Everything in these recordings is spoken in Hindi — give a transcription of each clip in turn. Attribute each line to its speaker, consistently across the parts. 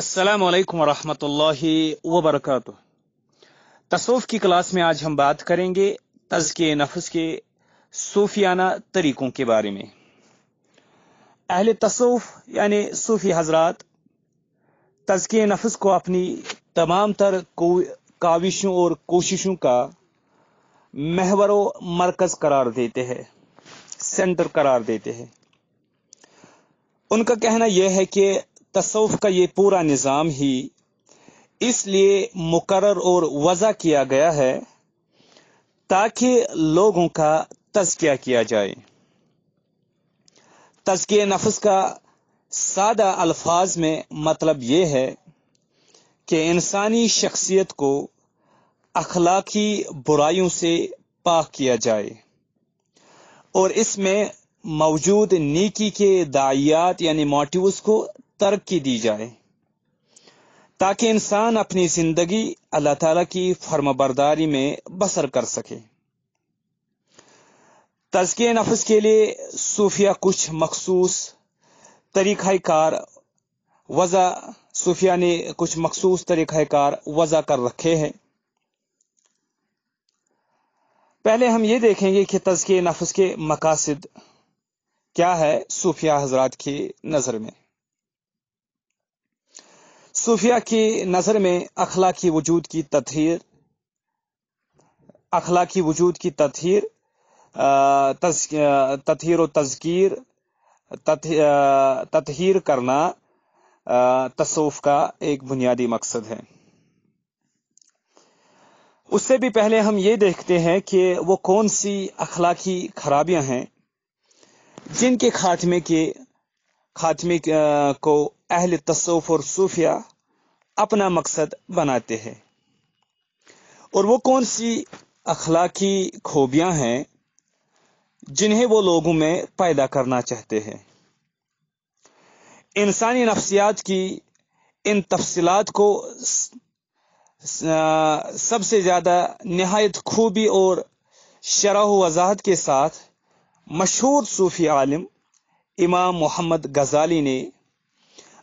Speaker 1: अस्सलाम वालेकुम रहमतुल्लाहि व बरकातुहू तसव्वुफ की क्लास में आज हम बात करेंगे तजके नफस के सूफियाना तरीकों के बारे में अहल तसव्वुफ यानी सूफी हजरात तजके नफस को अपनी तमाम तर काविशों और कोशिशों का महवर मरकज करार देते हैं सेंटर करार देते हैं उनका कहना यह है कि तसौफ का ये पूरा निज़ाम ही इसलिए मुकर और वज़ा किया गया है ताकि लोगों का तजकिया किया जाए तजकिया नफस का सादा अल्फाज में मतलब ये है कि इंसानी शख्सियत को अखलाकी बुराइयों से पाक किया जाए और इसमें मौजूद नीकी के दाइयात यानी मोटिवस को तरक्की दी जाए ताकि इंसान अपनी जिंदगी अल्लाह ताला की फर्मबरदारी में बसर कर सके तजके नफस के लिए सूफिया कुछ मखसूस तरीक़ाकार वज़ा सूफिया ने कुछ मखसूस तरीक़ाकार वज़ा कर रखे हैं पहले हम ये देखेंगे कि तजके नफस के मकासद क्या है सूफिया हजरात की नज़र में सूफिया की नज़र में अखलाकी वजूद की तथहर अखलाकी वजूद की तथहर तथहर व तथहर करना तसूफ का एक बुनियादी मकसद है उससे भी पहले हम ये देखते हैं कि वो कौन सी अखलाकी खराबियां हैं जिनके खात्मे के खात्मे को अहल तसवफ और सूफिया अपना मकसद बनाते हैं और वो कौन सी अखलाकी खूबियां हैं जिन्हें वो लोगों में पैदा करना चाहते हैं इंसानी नफ्सियात की इन तफसीत को सबसे ज़्यादा नहायत खूबी और शराह वजाहत के साथ मशहूर सूफ़ी आलम इमाम मोहम्मद गजाली ने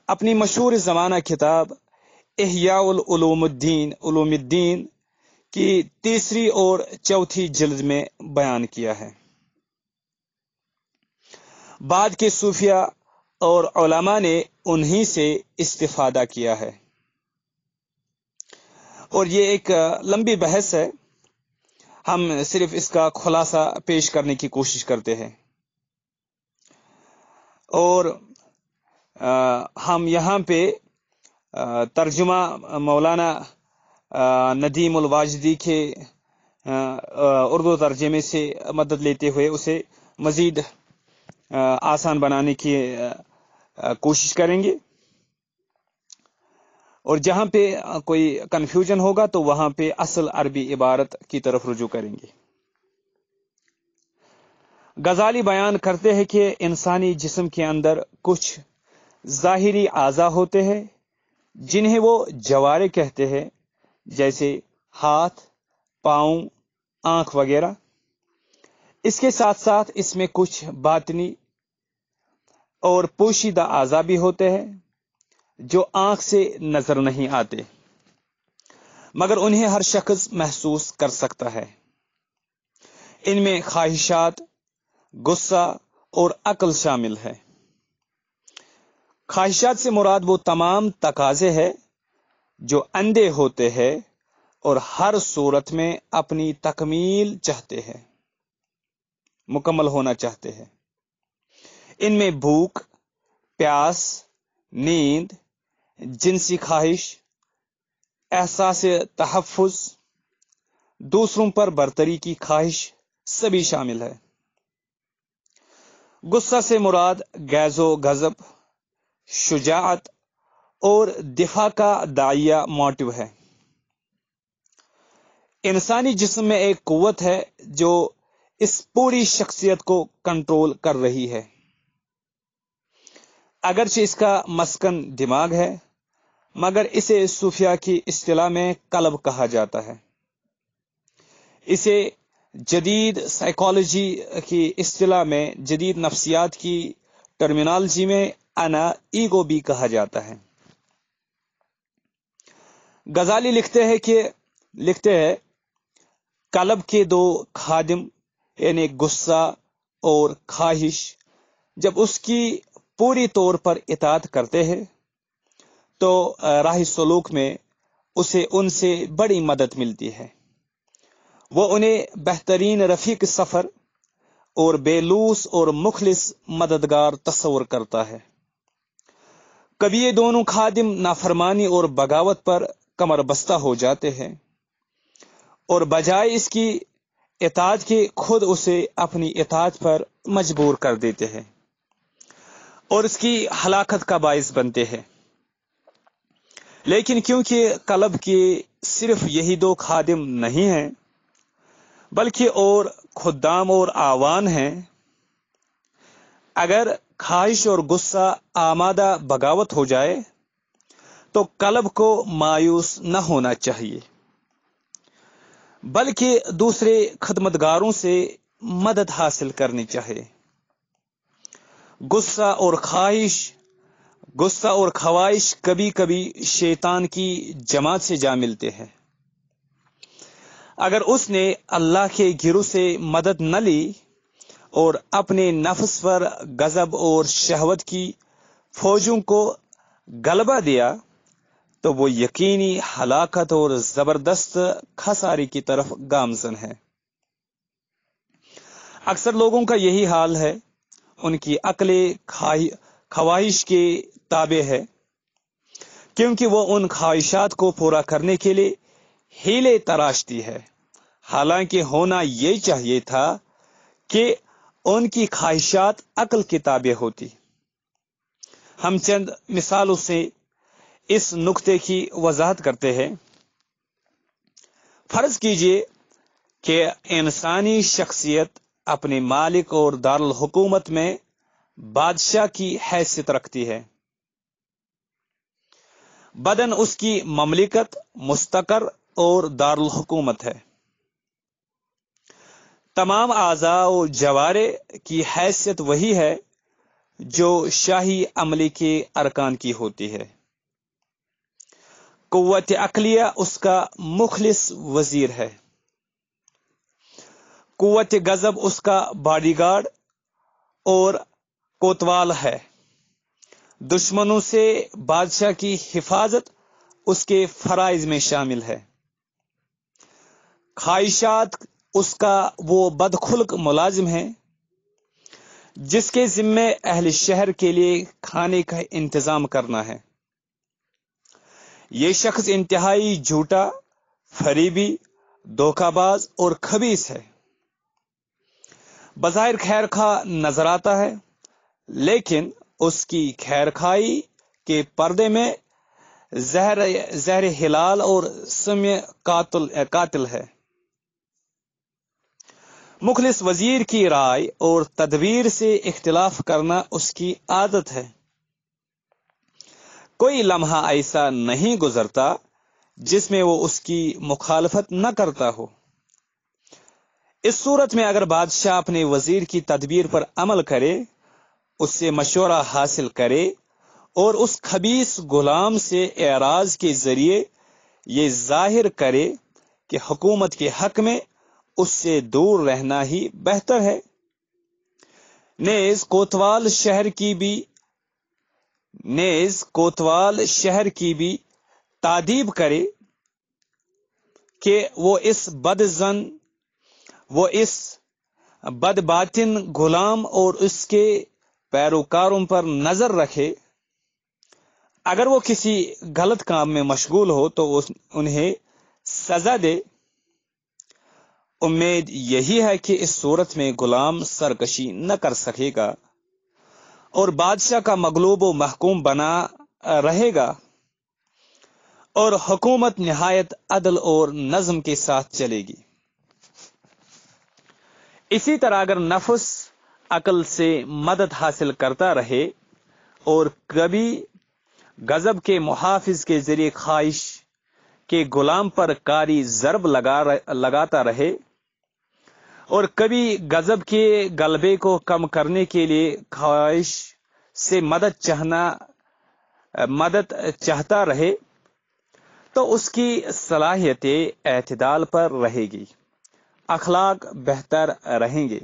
Speaker 1: अपनी मशहूर ज़माना किताब एहियाद्दीन उलूमुद्दीन की तीसरी और चौथी जल्द में बयान किया है बाद के सूफिया और ओलामा ने उन्हीं से इस्तीफादा किया है और ये एक लंबी बहस है हम सिर्फ इसका खुलासा पेश करने की कोशिश करते हैं और हम यहाँ पे तर्जुमा मौलाना नदीम वाजदी के उर्दू तर्जमे से मदद लेते हुए उसे मज़ीद आसान बनाने की कोशिश करेंगे और जहां पे कोई कन्फ्यूजन होगा तो वहां पे असल अरबी इबारत की तरफ रुजू करेंगे गजाली बयान करते हैं कि इंसानी जिस्म के अंदर कुछ ज़ाहिरी आज़ा होते हैं जिन्हें वो जवारे कहते हैं जैसे हाथ पाँव आंख वगैरह इसके साथ साथ इसमें कुछ बातनी और पोशीदा आज़ा भी होते हैं जो आंख से नजर नहीं आते मगर उन्हें हर शख्स महसूस कर सकता है इनमें ख्वाहिशात गुस्सा और अकल शामिल है ख्वाहिशात से मुराद वो तमाम तकाजे है जो अंधे होते हैं और हर सूरत में अपनी तकमील चाहते हैं मुकम्मल होना चाहते हैं इनमें भूख प्यास नींद जिनसी ख्वाहिश एहसास तहफ़ दूसरों पर बरतरी की ख्वाहिश सभी शामिल है गुस्सा से मुराद गैजो गजब शुजात और दिफा का दाइया मोटिव है इंसानी जिस्म में एक कुवत है जो इस पूरी शख्सियत को कंट्रोल कर रही है अगरचे इसका मस्कन दिमाग है मगर इसे सूफिया की अतलाह में कलब कहा जाता है इसे जदीद साइकोलॉजी की अतलाह में जदीद नफ्सियात की टर्मिनोलॉजी में अना ईगो भी कहा जाता है गजाली लिखते हैं कि लिखते हैं कलब के दो खादिम यानी गुस्सा और ख्वाहिश जब उसकी पूरी तौर पर इतात करते हैं तो राह सलूक में उसे उनसे बड़ी मदद मिलती है वो उन्हें बेहतरीन रफीक सफ़र और बेलूस और मुखलिस मददगार तस्वर करता है कभी ये दोनों खादिम नाफरमानी और बगावत पर कमर बस्ता हो जाते हैं और बजाय इसकी इताज के खुद उसे अपनी इताज पर मजबूर कर देते हैं और इसकी हलाकत का बायस बनते हैं लेकिन क्योंकि कलब के सिर्फ यही दो खादिम नहीं हैं बल्कि और खुदाम और आवान हैं अगर ख्वाहिश और गुस्सा आमादा बगावत हो जाए तो कलब को मायूस न होना चाहिए बल्कि दूसरे खदमतगारों से मदद हासिल करनी चाहिए गुस्सा और ख्वाहिश गुस्सा और ख्वाहिश कभी कभी शैतान की जमात से जा मिलते हैं अगर उसने अल्लाह के गिरु से मदद न ली और अपने नफ्स पर गजब और शहवत की फौजों को गलबा दिया तो वो यकीनी हलाकत और जबरदस्त खसारी की तरफ गामजन है अक्सर लोगों का यही हाल है उनकी अकले ख्वाहिश के ताबे है क्योंकि वो उन ख्वाहिशात को पूरा करने के लिए हीले तराशती है हालांकि होना ये चाहिए था कि उनकी ख्वाहिशात अकल के ताबे होती हम चंद मिसालों से इस नुकते की वजाहत करते हैं फर्ज कीजिए कि इंसानी शख्सियत अपने मालिक और दारकूमत में बादशाह की हैसियत रखती है बदन उसकी ममलिकत मुस्तकर और दारकूमत है तमाम आज़ा जवारे की हैसियत वही है जो शाही अमले के अरकान की होती है कुत अकलिया उसका मुखलिस वजीर है कुत गज़ब उसका बॉडीगार्ड और कोतवाल है दुश्मनों से बादशाह की हिफाजत उसके फराइज में शामिल है ख्वाहिशात उसका वो बदखुल्क मुलाजिम है जिसके जिम्मे अहल शहर के लिए खाने का इंतजाम करना है ये शख्स इंतहाई झूठा फरीबी धोखाबाज और खबीस है बज़ाहिर खैर खा नजर आता है लेकिन उसकी खैर खाई के पर्दे में जहर जहर हिलाल और समय कातुल कातिल है मुखलिस वजीर की राय और तदबीर से इख्तलाफ करना उसकी आदत है कोई लम्हा ऐसा नहीं गुजरता जिसमें वो उसकी मुखालफत न करता हो इस सूरत में अगर बादशाह अपने वजीर की तदबीर पर अमल करे उससे मशवरा हासिल करे और उस खबीस गुलाम से एराज के जरिए ये जाहिर करे कि हुकूमत के हक में उससे दूर रहना ही बेहतर है नेज कोतवाल शहर की भी नेज कोतवाल शहर की भी तादीब करे कि वो इस बदजन वो इस बदबातिन गुलाम और उसके पैरोकारों पर नजर रखे अगर वो किसी गलत काम में मशगूल हो तो उन्हें सजा दे उम्मीद यही है कि इस सूरत में गुलाम सरकशी न कर सकेगा और बादशाह का मगलूब व महकूम बना रहेगा और हुकूमत नहायत अदल और नज्म के साथ चलेगी इसी तरह अगर नफस अकल से मदद हासिल करता रहे और कभी गजब के मुहाफिज के जरिए ख्वाहिश के गुलाम पर कारी जरब लगा लगाता रहे और कभी गजब के गलबे को कम करने के लिए ख्वाहिश से मदद चाहना मदद चाहता रहे तो उसकी सलाहियत एतदाल पर रहेगी अखलाक बेहतर रहेंगे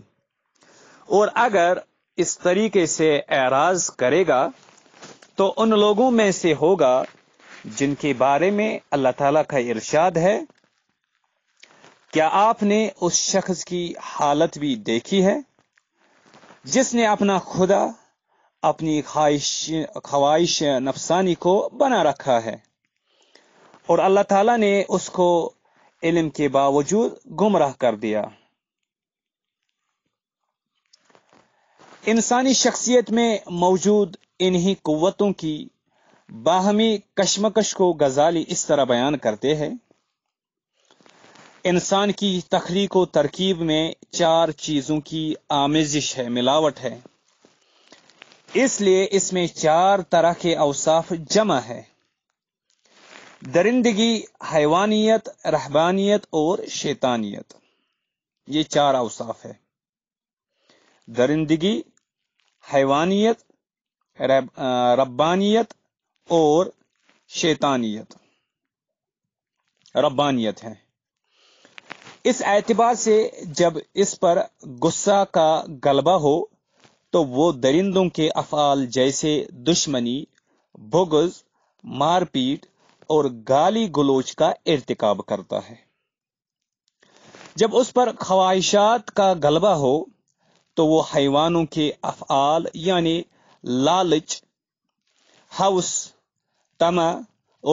Speaker 1: और अगर इस तरीके से एराज करेगा तो उन लोगों में से होगा जिनके बारे में अल्लाह ताला का इरशाद है क्या आपने उस शख्स की हालत भी देखी है जिसने अपना खुदा अपनी ख्वाहिश ख्वाहिश नफसानी को बना रखा है और अल्लाह ताला ने उसको इलम के बावजूद गुमराह कर दिया इंसानी शख्सियत में मौजूद इन्हीं कुवतों की बाहमी कश्मकश को गजाली इस तरह बयान करते हैं इंसान की तख्लीक तरकीब में चार चीज़ों की आमेजिश है मिलावट है इसलिए इसमें चार तरह के अवसाफ जमा है दरिंदगी हैवानियत रहबानियत और शैतानियत ये चार अवसाफ है दरिंदगी हैवानियत रब्बानियत और शैतानियत रब्बानियत है इस एतबार से जब इस पर गुस्सा का गलबा हो तो वो दरिंदों के अफाल जैसे दुश्मनी बुगज मारपीट और गाली गलोच का इरतकब करता है जब उस पर ख्वाहिशात का गलबा हो तो वो हैवानों के अफाल यानी लालच हवस तमा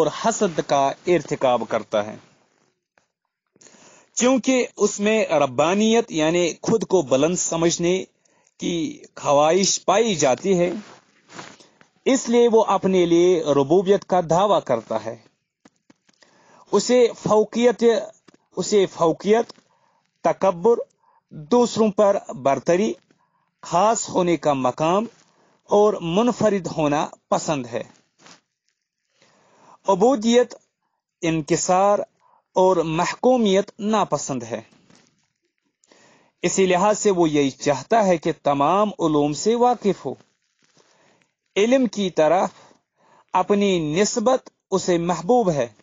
Speaker 1: और हसद का इरतकब करता है क्योंकि उसमें रब्बानियत यानी खुद को बुलंद समझने की ख्वाहिश पाई जाती है इसलिए वो अपने लिए रबूबियत का दावा करता है उसे फौकियत उसे फौकियत तकबर दूसरों पर बरतरी खास होने का मकाम और मुनफरद होना पसंद है अबूदियत इनकसार और महकूमियत नापसंद है इसी लिहाज से वो यही चाहता है कि तमाम उलूम से वाकिफ हो इलम की तरफ अपनी नस्बत उसे महबूब है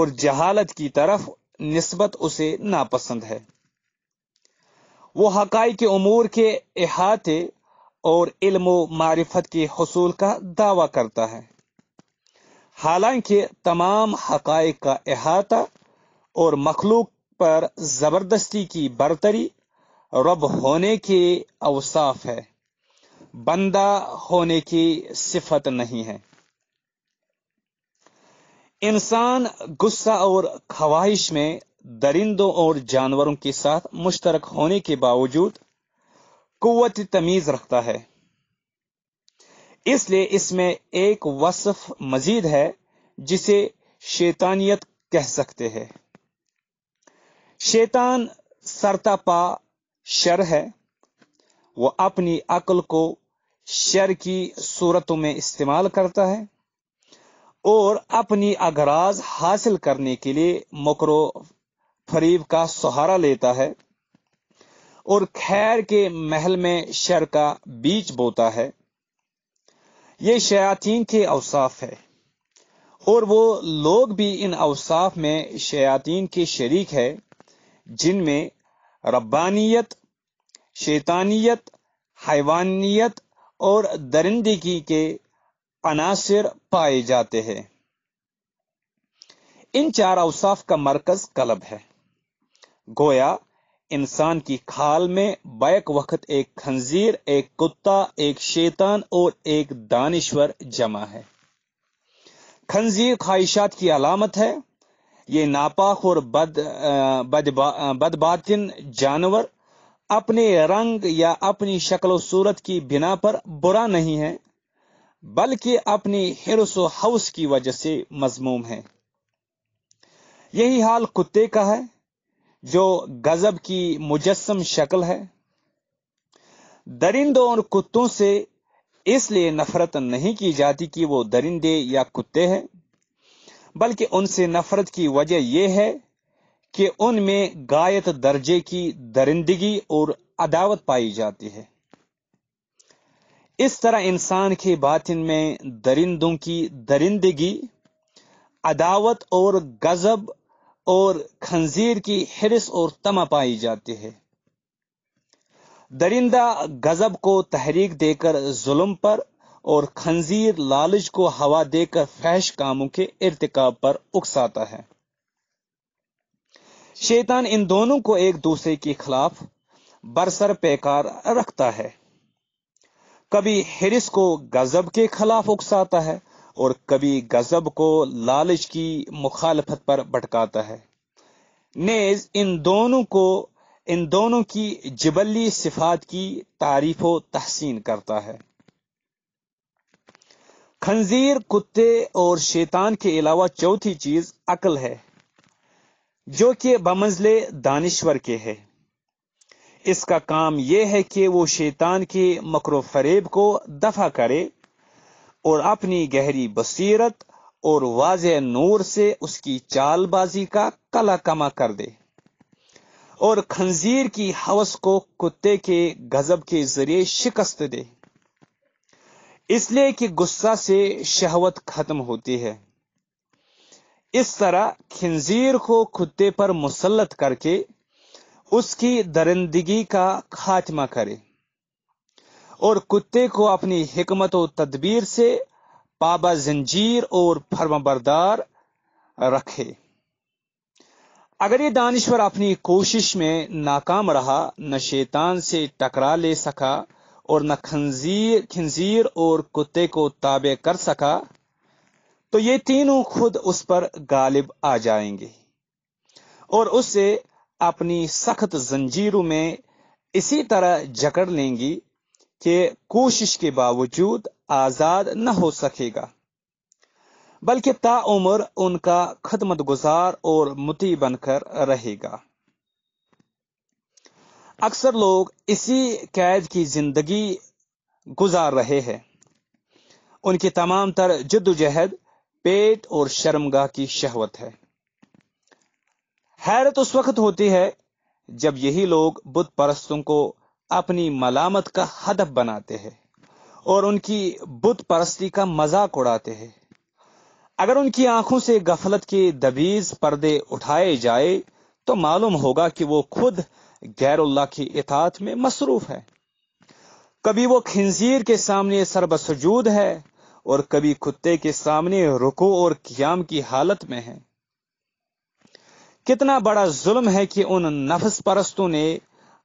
Speaker 1: और जहालत की तरफ नस्बत उसे नापसंद है वो हकाई के अमूर के अहाते और इल्म मारिफत के हसूल का दावा करता है हालांकि तमाम हक का अहाता और मखलूक पर ज़बरदस्ती की बरतरी रब होने के अवसाफ है बंदा होने की सिफत नहीं है इंसान गुस्सा और ख्वाहिश में दरिंदों और जानवरों के साथ मुश्तरक होने के बावजूद कुत तमीज रखता है इसलिए इसमें एक वसफ मजीद है जिसे शैतानियत कह सकते हैं शैतान सरतापा शर है वो अपनी अकल को शर की सूरतों में इस्तेमाल करता है और अपनी अगराज हासिल करने के लिए मकरो फरीब का सहारा लेता है और खैर के महल में शर का बीज बोता है ये शयातीन के अवसाफ है और वो लोग भी इन अवसाफ में शयातीन के शरीक है जिनमें रब्बानियत शैतानियत हैवानियत और दरिंदगी के अनासर पाए जाते हैं इन चार अवसाफ का मरकज कलब है गोया इंसान की खाल में बैक वक्त एक खंजीर एक कुत्ता एक शैतान और एक दानिश्वर जमा है खंजीर ख्वाहिशात की अलामत है ये नापाक और बद बदबातिन जानवर अपने रंग या अपनी शक्ल सूरत की बिना पर बुरा नहीं है बल्कि अपनी हिरस हाउस की वजह से मजमूम है यही हाल कुत्ते का है जो गजब की मुजस्म शक्ल है दरिंदों और कुत्तों से इसलिए नफरत नहीं की जाती कि वो दरिंदे या कुत्ते हैं बल्कि उनसे नफरत की वजह यह है कि उनमें गायत दर्जे की दरिंदगी और अदावत पाई जाती है इस तरह इंसान के बातिन में दरिंदों की दरिंदगी अदावत और गजब और खंजीर की हिरस और तमा पाई जाती है दरिंदा गजब को तहरीक देकर जुल्म पर और खंजीर लालच को हवा देकर फैश कामों के इरतकाब पर उकसाता है शैतान इन दोनों को एक दूसरे के खिलाफ बरसर पेकार रखता है कभी हिरिस को गजब के खिलाफ उकसाता है और कभी गजब को लालच की मुखालफत पर भटकाता है नेज इन दोनों को इन दोनों की जबली सिफात की तारीफ तहसीन करता है खंजीर कुत्ते और शैतान के अलावा चौथी चीज अकल है जो कि बमंजले दानश्वर के है इसका काम यह है कि वो शैतान के मकरो फरेब को दफा करे और अपनी गहरी बसीरत और वाज नूर से उसकी चालबाजी का कला कमा कर दे और खंजीर की हवस को कुत्ते के गजब के जरिए शिकस्त दे इसलिए कि गुस्सा से शहवत खत्म होती है इस तरह खंजीर को कुत्ते पर मुसलत करके उसकी दरिंदगी का खात्मा करे और कुत्ते को अपनी हमत और तदबीर से पाबा जंजीर और फर्मबरदार रखे अगर ये दानश्वर अपनी कोशिश में नाकाम रहा न शैतान से टकरा ले सका और न खंजीर खंजीर और कुत्ते को ताबे कर सका तो ये तीनों खुद उस पर गालिब आ जाएंगे और उसे अपनी सख्त जंजीरों में इसी तरह जकड़ लेंगी कि कोशिश के बावजूद आज़ाद न हो सकेगा बल्कि ताउम्र उनका खदमत गुजार और मुती बनकर रहेगा अक्सर लोग इसी कैद की जिंदगी गुजार रहे हैं उनकी तमाम तर जद्दोजहद पेट और शर्मगाह की शहवत है हैरत उस वक्त होती है जब यही लोग बुद्ध परस्तों को अपनी मलामत का हदफ बनाते हैं और उनकी बुत परस्ती का मजाक उड़ाते हैं अगर उनकी आंखों से गफलत के दबीज पर्दे उठाए जाए तो मालूम होगा कि वो खुद गैरुल्ला की इतात में मसरूफ है कभी वो खिंजीर के सामने सरबसजूद है और कभी कुत्ते के सामने रुको और क्याम की हालत में है कितना बड़ा जुल्म है कि उन नफस परस्तों ने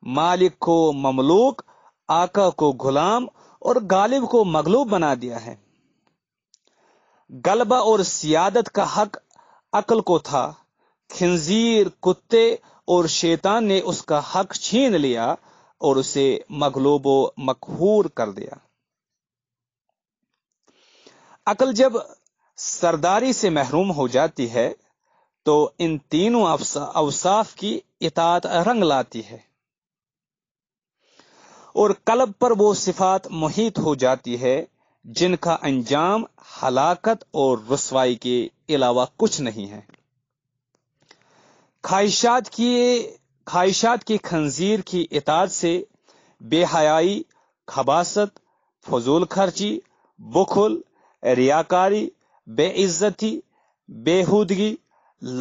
Speaker 1: मालिक को ममलूक आका को गुलाम और गालिब को मगलूब बना दिया है गलबा और सियादत का हक अकल को था खिंजीर कुत्ते और शैतान ने उसका हक छीन लिया और उसे मगलूब मकहूर कर दिया अकल जब सरदारी से महरूम हो जाती है तो इन तीनों अवसाफ की इतात रंग लाती है और कलब पर वो सिफात मुहित हो जाती है जिनका अंजाम हलाकत और रसवाई के अलावा कुछ नहीं है ख्वाहिशात की ख्वाहिशात की खंजीर की इताद से बेहयाई खबासत फजूल खर्ची बुखुल रियाकारी बेइज्जती बेहूदगी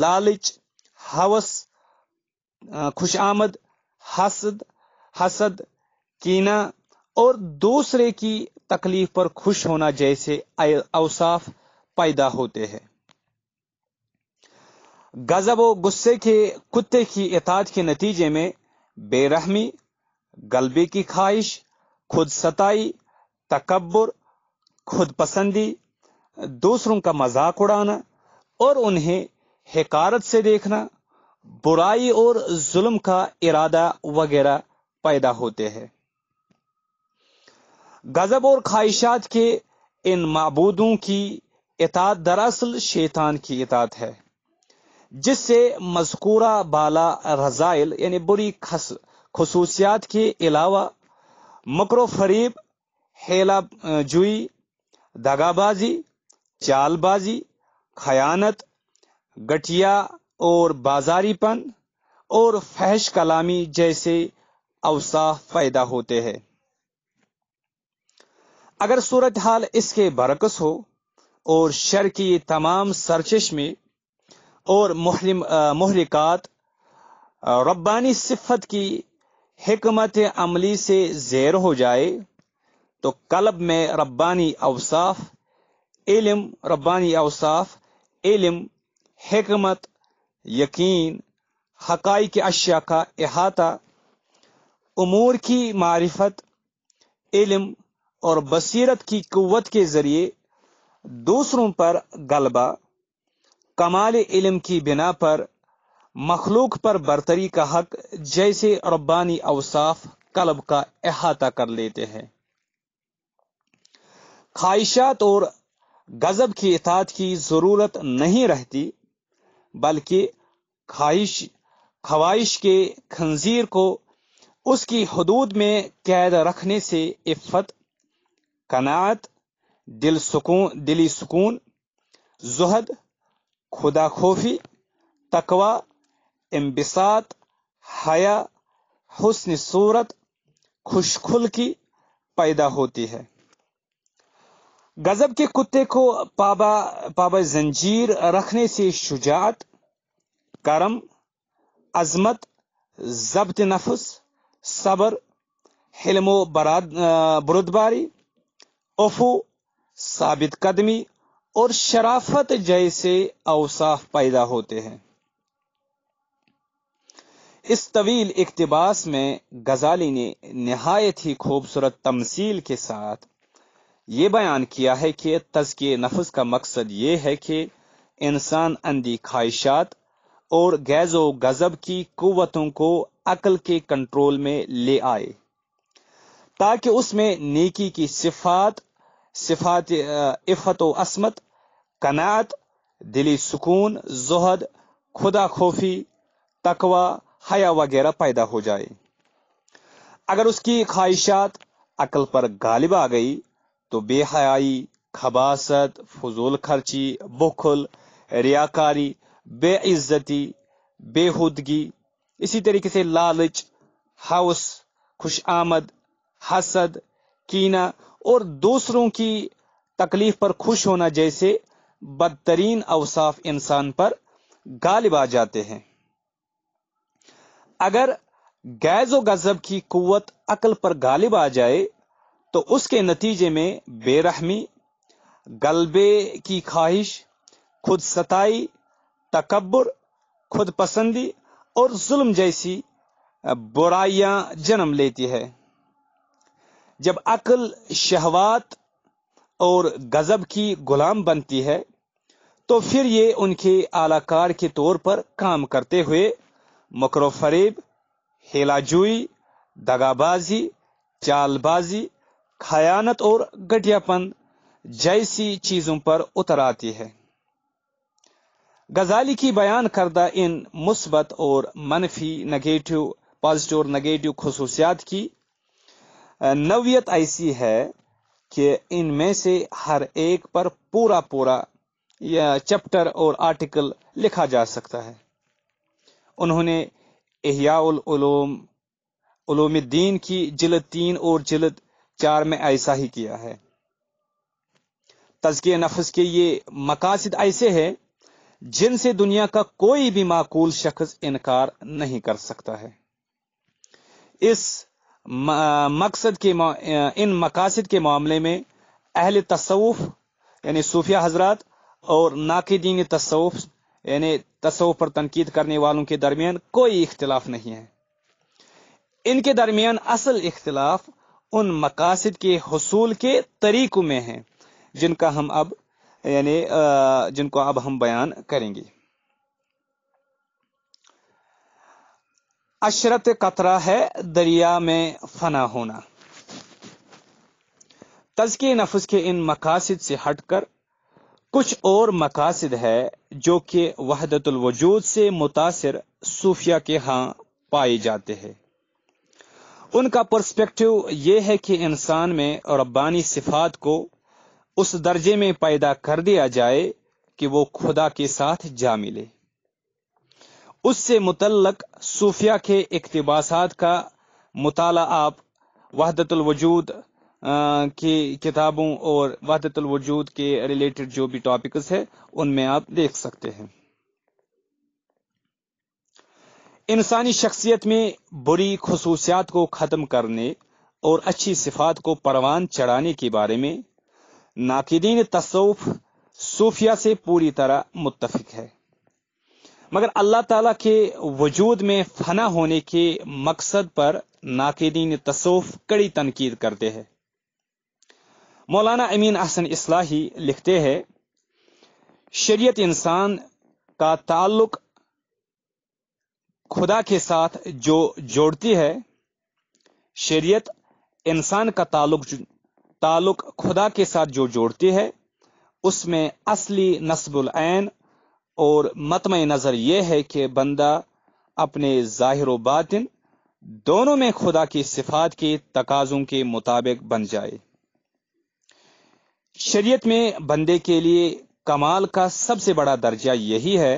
Speaker 1: लालच हवस खुशामद हसद हसद कीना और दूसरे की तकलीफ पर खुश होना जैसे अवसाफ पैदा होते हैं गजब व गुस्से के कुत्ते की एताज के नतीजे में बेरहमी गलबे की ख्वाहिश खुद सताई तकबर खुद पसंदी दूसरों का मजाक उड़ाना और उन्हें हकारत से देखना बुराई और जुल्म का इरादा वगैरह पैदा होते हैं गजब और ख्वाहिशात के इन मबूदों की इतात दरअसल शैतान की इतात है जिससे मजकूरा बाला रजाइल यानी बुरी खसूसियात के अलावा मकर फरीब हेला जुई दगाबाजी चालबाजी खयानत गठिया और बाजारीपन और फहश कलामी जैसे अवसा पैदा होते हैं अगर सूरत हाल इसके बरकस हो और शर की तमाम सर्चिश में और महलिम महलिकात रब्बानी सिफत की हमत अमली से जेर हो जाए तो कलब में रब्बानी अवसाफ इलम रब्बानी अवसाफ इलम हमत यकीन हकाई के अशिया का अहाता उमूर की मारिफत इलम और बसीरत की कुत के जरिए दूसरों पर गलबा कमाल इलम की बिना पर मखलूक पर बरतरी का हक जैसे रब्बानी अवसाफ कलब का अहाता कर लेते हैं ख्वाहिशात और गजब की इतात की जरूरत नहीं रहती बल्कि ख्वाहिश ख्वाहिश के खंजीर को उसकी हदूद में कैद रखने से इफ़त कनात दिल सुकून दिली सुकून जहद खुदा खोफी तकवा इम्बिसात हया हुस्न सूरत खुशखुल की पैदा होती है गजब के कुत्ते को पाबा पाबा जंजीर रखने से शुजात करम अजमत जब्त नफस सबर हिलमो बराद बरुदबारी उफो साबित कदमी और शराफत जैसे अवसाफ पैदा होते हैं इस तवील इकतबास में गजाली ने नहायत ही खूबसूरत तमसील के साथ ये बयान किया है कि तजकी नफस का मकसद ये है कि इंसान अंधी ख्वाहिशात और गैज़ो गज़ब की कुवतों को अकल के कंट्रोल में ले आए ताकि उसमें नेकी की सिफात सिफात इफ़त व असमत कनात दिली सुकून जहद खुदा खोफी तकवा हया वगैरह पैदा हो जाए अगर उसकी ख्वाहिशात अकल पर गालिब आ गई तो बेहयाई खबासत फजूल खर्ची बुखल रियाकारी बेइज्जती बेहूदगी इसी तरीके से लालच हाउस खुश आमद हसद कीना और दूसरों की तकलीफ पर खुश होना जैसे बदतरीन अवसाफ इंसान पर गालिब आ जाते हैं अगर गैजो गजब की कुत अकल पर गालिब आ जाए तो उसके नतीजे में बेरहमी गलबे की ख्वाहिश खुद सताई तकबर खुद पसंदी और जुल्म जैसी बुराइयां जन्म लेती है जब अकल शहवात और गजब की गुलाम बनती है तो फिर ये उनके आलाकार के तौर पर काम करते हुए मकरो फरीब हेलाजुई दगाबाजी चालबाजी खयानत और गटियापन जैसी चीजों पर उतर आती है गजाली की बयान करदा इन मुस्बत और मनफी नेगेटिव पॉजिटिव और नेगेटिव खसूसियात की नवियत ऐसी है कि इनमें से हर एक पर पूरा पूरा चैप्टर और आर्टिकल लिखा जा सकता है उन्होंने एहियाउल उलूम दीन की जिलद तीन और जिलद चार में ऐसा ही किया है तजके नफस के ये मकासद ऐसे हैं जिनसे दुनिया का कोई भी माकूल शख्स इनकार नहीं कर सकता है इस मकसद के इन मकासद के मामले में अहल तसवुफ़ यानी सूफिया हजरात और नाकदीन तसवुफ़ यानी तसवुफ़ पर तनकीद करने वालों के दरमियान कोई इख्तलाफ नहीं है इनके दरमियान असल इख्तलाफ उन मकासद के हसूल के तरीकों में है जिनका हम अब यानी जिनको अब हम बयान करेंगे अशरत कतरा है दरिया में फना होना तजकी नफस के इन मकासद से हटकर कुछ और मकासद है जो कि वहदतुलवजूद से मुतासर सूफिया के हां पाए जाते हैं उनका पर्सपेक्टिव यह है कि इंसान में रब्बानी सिफात को उस दर्जे में पैदा कर दिया जाए कि वो खुदा के साथ जा मिले उससे मुतलक सूफिया के इकतबासात का मुताल आप वहदतुलवजूद की किताबों और वहदतुलवजूद के रिलेटेड जो भी टॉपिक्स है उनमें आप देख सकते हैं इंसानी शख्सियत में बुरी खसूसियात को ख़त्म करने और अच्छी सिफात को परवान चढ़ाने के बारे में नाकिदीन तसौफ सूफिया से पूरी तरह मुतफिक है मगर अल्लाह ताला के वजूद में फना होने के मकसद पर नाकदीन तसोफ कड़ी तनकीद करते हैं मौलाना अमीन अहसन इसलाही लिखते हैं शरीयत इंसान का ताल्लुक खुदा के साथ जो जोड़ती है शरीयत इंसान का ताल्लुक ताल्लुक खुदा के साथ जो जोड़ती है उसमें असली नस्बुल ऐन और मतम नज़र यह है कि बंदा अपने ज़ाहिर बातिन दोनों में खुदा की सिफात के तकाजों के मुताबिक बन जाए शरीयत में बंदे के लिए कमाल का सबसे बड़ा दर्जा यही है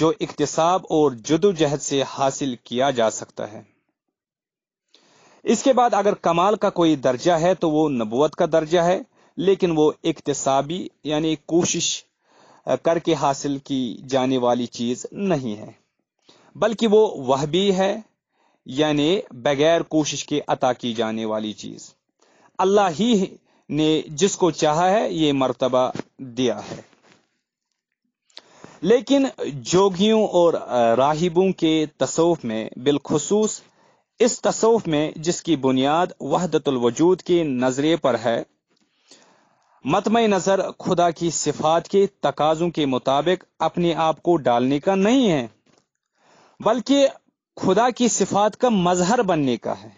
Speaker 1: जो इकतसाब और जदोजहद से हासिल किया जा सकता है इसके बाद अगर कमाल का कोई दर्जा है तो वो नबूत का दर्जा है लेकिन वो इकतसाबी यानी कोशिश करके हासिल की जाने वाली चीज नहीं है बल्कि वो वह भी है यानी बगैर कोशिश के अता की जाने वाली चीज अल्लाह ही ने जिसको चाहा है ये मर्तबा दिया है लेकिन जोगियों और राहिबों के तसौफ में बिलखसूस इस तसौफ में जिसकी बुनियाद वहदतुल वजूद के नजरिए पर है मतम नजर खुदा की सिफात के तकाजों के मुताबिक अपने आप को डालने का नहीं है बल्कि खुदा की सिफात का मजहर बनने का है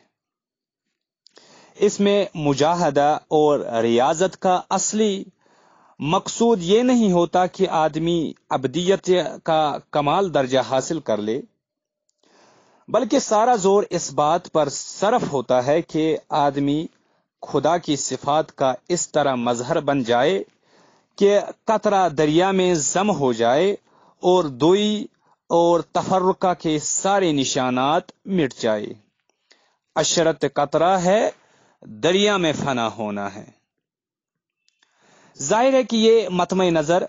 Speaker 1: इसमें मुजाहदा और रियाजत का असली मकसूद ये नहीं होता कि आदमी अबदियत का कमाल दर्जा हासिल कर ले बल्कि सारा जोर इस बात पर सरफ होता है कि आदमी खुदा की सिफात का इस तरह मजहर बन जाए कि कतरा दरिया में जम हो जाए और दुई और तफरका के सारे निशानात मिट जाए अशरत कतरा है दरिया में फना होना है जाहिर है कि ये मतम नज़र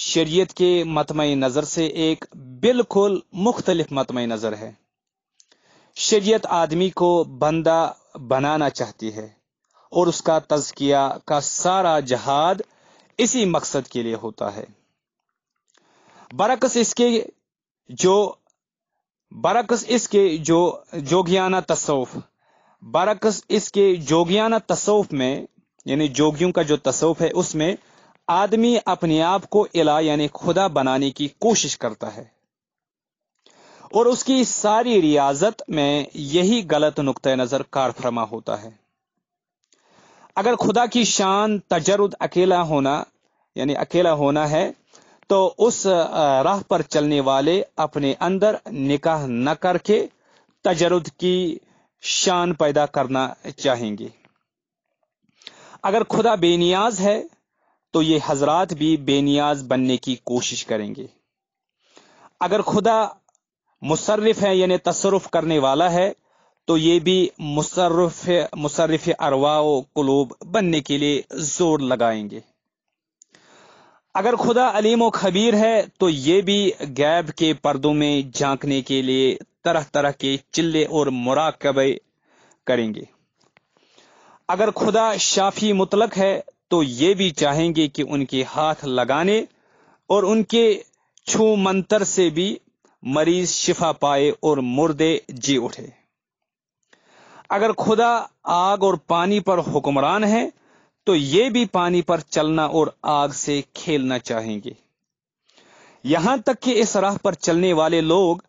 Speaker 1: शरीयत के मतम नज़र से एक बिल्कुल मुख्तलिफ मतम नज़र है शरीयत आदमी को बंदा बनाना चाहती है और उसका तजकिया का सारा जहाद इसी मकसद के लिए होता है बरकस इसके जो बरकस इसके जो जोगियाना तसौफ बरकस इसके जोगियाना तसौफ में यानी जोगियों का जो तसौफ है उसमें आदमी अपने आप को इला यानी खुदा बनाने की कोशिश करता है और उसकी सारी रियाजत में यही गलत नुक़ नज़र कारफरमा होता है अगर खुदा की शान तजरुद अकेला होना यानी अकेला होना है तो उस राह पर चलने वाले अपने अंदर निकाह न करके तजरुद की शान पैदा करना चाहेंगे अगर खुदा बेनियाज है तो ये हजरात भी बेनियाज बनने की कोशिश करेंगे अगर खुदा मुसरफ है यानी तसरफ करने वाला है तो ये भी मुसरफ मुसरफ अरवा कलूब बनने के लिए जोर लगाएंगे अगर खुदा अलीम खबीर है तो ये भी गैब के पर्दों में झांकने के लिए तरह तरह के चिल्ले और मुराकबे करेंगे अगर खुदा शाफी मुतलक है तो ये भी चाहेंगे कि उनके हाथ लगाने और उनके छू मंतर से भी मरीज शिफा पाए और मुर्दे जी उठे अगर खुदा आग और पानी पर हुक्मरान है तो ये भी पानी पर चलना और आग से खेलना चाहेंगे यहां तक कि इस राह पर चलने वाले लोग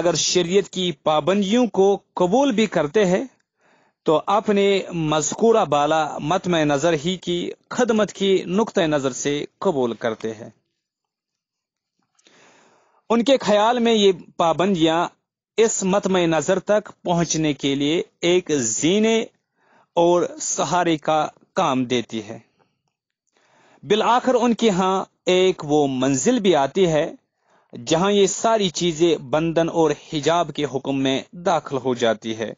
Speaker 1: अगर शरीयत की पाबंदियों को कबूल भी करते हैं तो अपने मजकूरा बाला मतम नजर ही की खदमत की नुक़ नजर से कबूल करते हैं उनके ख्याल में ये पाबंदियां इस मतम नजर तक पहुंचने के लिए एक जीने और सहारे का काम देती है बिल आखिर उनके यहां एक वो मंजिल भी आती है जहां ये सारी चीजें बंधन और हिजाब के हुक्म में दाखिल हो जाती है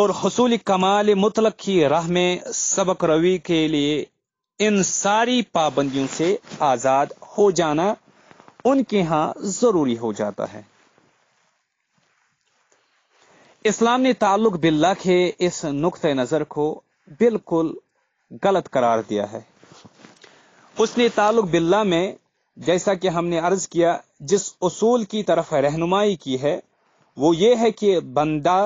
Speaker 1: और हसूल कमाल मुतलक की राह में सबक रवि के लिए इन सारी पाबंदियों से आज़ाद हो जाना उनके यहाँ ज़रूरी हो जाता है इस्लाम ने ताल्लुक बिल्ला के इस नुक़ नज़र को बिल्कुल गलत करार दिया है उसने ताल्लुक बिल्ला में जैसा कि हमने अर्ज किया जिस उसूल की तरफ रहनुमाई की है वो ये है कि बंदा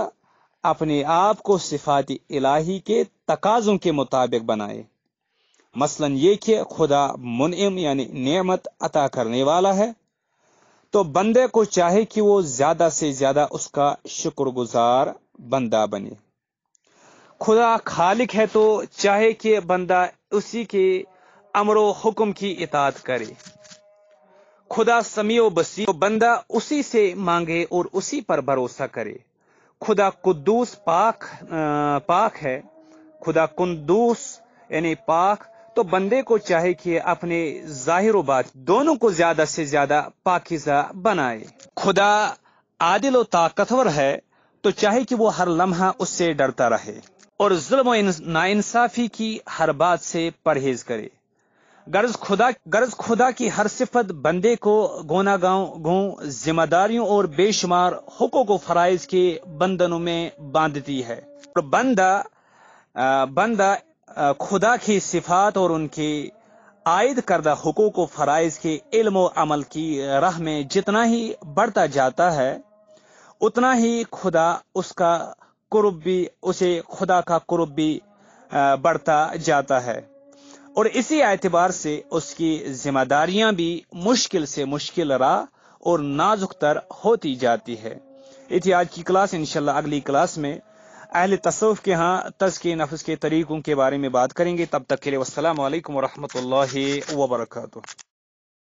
Speaker 1: अपने आप को सिफात इलाही के तकाजों के मुताबिक बनाए मसलन ये कि खुदा मुनम यानी नियमत अता करने वाला है तो बंदे को चाहे कि वो ज्यादा से ज्यादा उसका शुक्रगुजार बंदा बने खुदा खालिक है तो चाहे कि बंदा उसी के अमरो हुक्म की इतात करे खुदा समीओ बसी तो बंदा उसी से मांगे और उसी पर भरोसा करे खुदा कुद्दूस पाक पाक है खुदा कुंदूस यानी पाक तो बंदे को चाहे कि अपने जाहिर बात दोनों को ज्यादा से ज्यादा पाकिजा बनाए खुदा आदिल ताकतवर है तो चाहे कि वो हर लम्हा उससे डरता रहे और जुल्म नाइंसाफी की हर बात से परहेज करे गर्ज खुदा गर्ज खुदा की हर सिफत बंदे को गोना गांव गो जिम्मेदारियों और बेशुमार हकूक व फरज के बंधनों में बांधती है और बंदा बंदा खुदा की सिफात और उनकी आयद करदा हकूक व फ़रज़ के इल्म अमल की राह में जितना ही बढ़ता जाता है उतना ही खुदा उसका कुरब भी उसे खुदा का कुरब भी बढ़ता जाता है और इसी एतबार से उसकी जिम्मेदारियां भी मुश्किल से मुश्किल राह और नाजुक तर होती जाती है इतिहाज की क्लास इंशाल्लाह अगली क्लास में अहल तसव्व के यहाँ तज के नफ्स के तरीक़ों के बारे में बात करेंगे तब तक के लिए वालकम वरहमल वर्का